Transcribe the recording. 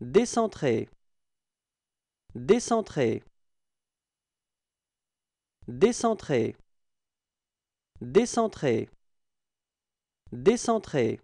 Décentré. Décentré. Décentré. Décentré. Décentré.